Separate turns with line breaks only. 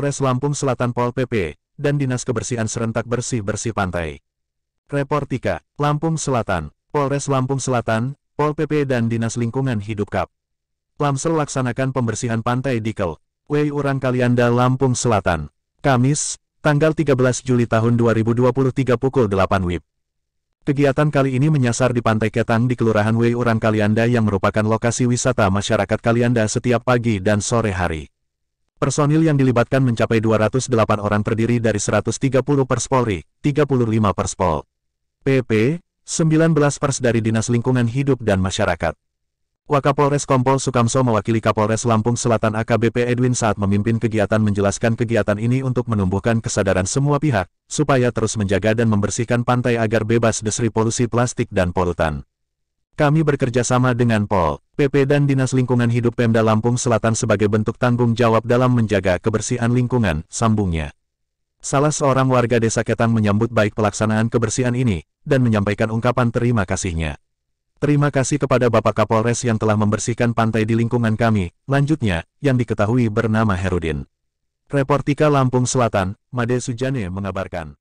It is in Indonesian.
Polres Lampung Selatan Pol PP, dan Dinas Kebersihan serentak bersih-bersih pantai. Reportika, Lampung Selatan, Polres Lampung Selatan, Pol PP dan Dinas Lingkungan Hidup Kap. Lamsel laksanakan pembersihan pantai Dikel, Wei Urang Kalianda Lampung Selatan. Kamis, tanggal 13 Juli tahun 2023 pukul 8 WIB. Kegiatan kali ini menyasar di Pantai Ketang di Kelurahan Wei Urang Kalianda yang merupakan lokasi wisata masyarakat Kalianda setiap pagi dan sore hari. Personil yang dilibatkan mencapai 208 orang terdiri dari 130 pers Polri, 35 pers Pol, PP, 19 pers dari Dinas Lingkungan Hidup dan Masyarakat. Wakapolres Kompol Sukamso mewakili Kapolres Lampung Selatan AKBP Edwin saat memimpin kegiatan menjelaskan kegiatan ini untuk menumbuhkan kesadaran semua pihak, supaya terus menjaga dan membersihkan pantai agar bebas dari polusi plastik dan polutan. Kami bekerja sama dengan Pol, PP dan Dinas Lingkungan Hidup Pemda Lampung Selatan sebagai bentuk tanggung jawab dalam menjaga kebersihan lingkungan, sambungnya. Salah seorang warga desa Ketang menyambut baik pelaksanaan kebersihan ini, dan menyampaikan ungkapan terima kasihnya. Terima kasih kepada Bapak Kapolres yang telah membersihkan pantai di lingkungan kami, lanjutnya, yang diketahui bernama Herudin. Reportika Lampung Selatan, Made Sujane mengabarkan.